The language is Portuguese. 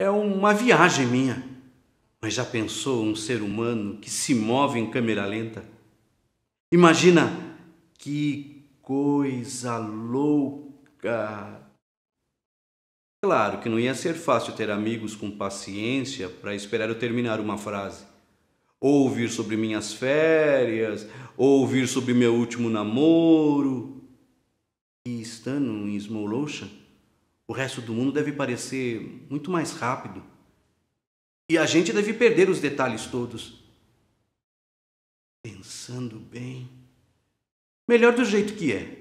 é uma viagem minha. Mas já pensou um ser humano que se move em câmera lenta? Imagina que coisa louca! Claro que não ia ser fácil ter amigos com paciência para esperar eu terminar uma frase. Ou ouvir sobre minhas férias, ou ouvir sobre meu último namoro. E estando em Smolosha, o resto do mundo deve parecer muito mais rápido. E a gente deve perder os detalhes todos. Pensando bem. Melhor do jeito que é.